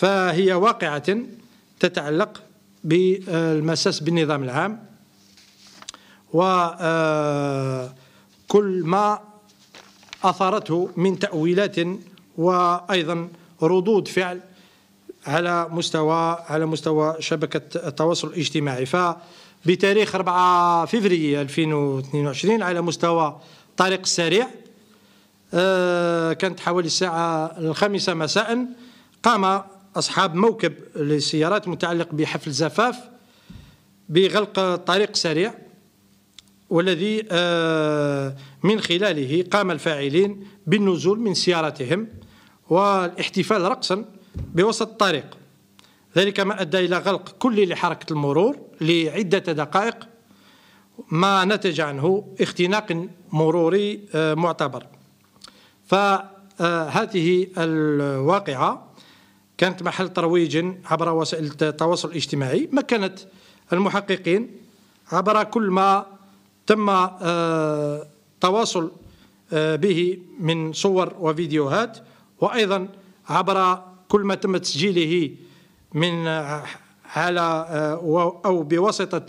فهي واقعة تتعلق بالمساس بالنظام العام وكل آه، ما أثارته من تأويلات وأيضا ردود فعل على مستوى على مستوى شبكة التواصل الاجتماعي فبتاريخ 4 فبراير 2022 على مستوى طريق السريع آه، كانت حوالي الساعة الخامسة مساء قام أصحاب موكب للسيارات متعلق بحفل زفاف بغلق طريق سريع والذي آه، من خلاله قام الفاعلين بالنزول من سيارتهم والاحتفال رقصا بوسط الطريق ذلك ما أدى إلى غلق كل لحركة المرور لعدة دقائق ما نتج عنه اختناق مروري آه، معتبر فهذه الواقعة كانت محل ترويج عبر وسائل التواصل الاجتماعي مكنت المحققين عبر كل ما تم آه، تواصل آه، به من صور وفيديوهات وأيضا عبر كل ما تم تسجيله من آه، على أو بواسطة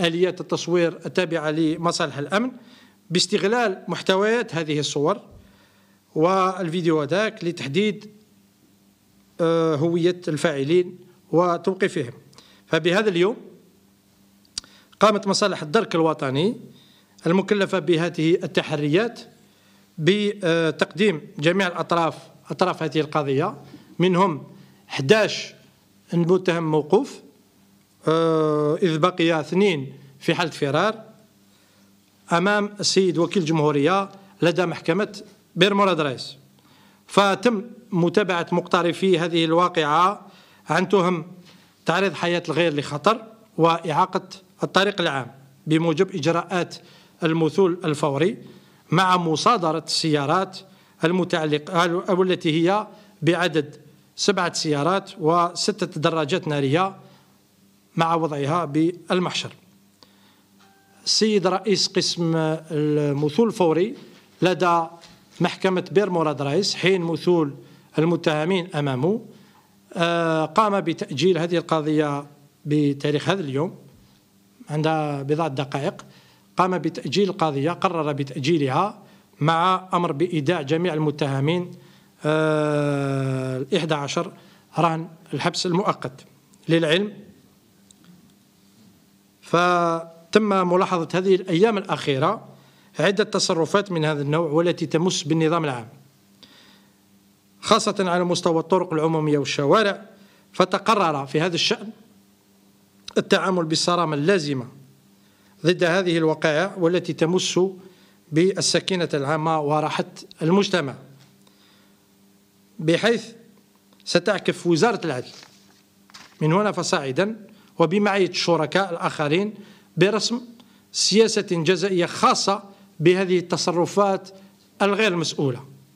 آليات التصوير التابعة لمصالح الأمن باستغلال محتويات هذه الصور والفيديو ذاك لتحديد آه، هوية الفاعلين وتوقيفهم فبهذا اليوم قامت مصالح الدرك الوطني المكلفة بهذه التحريات بتقديم جميع الأطراف أطراف هذه القضية منهم 11 المتهم موقوف آه، إذ بقي اثنين في حالة فرار أمام السيد وكيل الجمهورية لدى محكمة بير مراد رئيس فتم متابعة مقترفي هذه الواقعة عن تهم تعريض حياة الغير لخطر وإعاقة الطريق العام بموجب إجراءات المثول الفوري مع مصادرة السيارات المتعلقة أو التي هي بعدد سبعة سيارات وستة دراجات نارية مع وضعها بالمحشر السيد رئيس قسم المثول الفوري لدى محكمة بير مراد رايس حين مثول المتهمين أمامه آه، قام بتأجيل هذه القضية بتاريخ هذا اليوم عندها بضعة دقائق قام بتأجيل القضية قرر بتأجيلها مع أمر بإيداع جميع المتهمين آه، الإحدى عشر رهن الحبس المؤقت للعلم فتم ملاحظة هذه الأيام الأخيرة عدة تصرفات من هذا النوع والتي تمس بالنظام العام خاصة على مستوى الطرق العمومية والشوارع فتقرر في هذا الشأن التعامل بالصرامة اللازمة ضد هذه الوقائع والتي تمس بالسكينة العامة وراحة المجتمع بحيث ستعكف وزارة العدل من هنا فصاعدا وبمعية الشركاء الآخرين برسم سياسة جزائية خاصة بهذه التصرفات الغير مسؤوله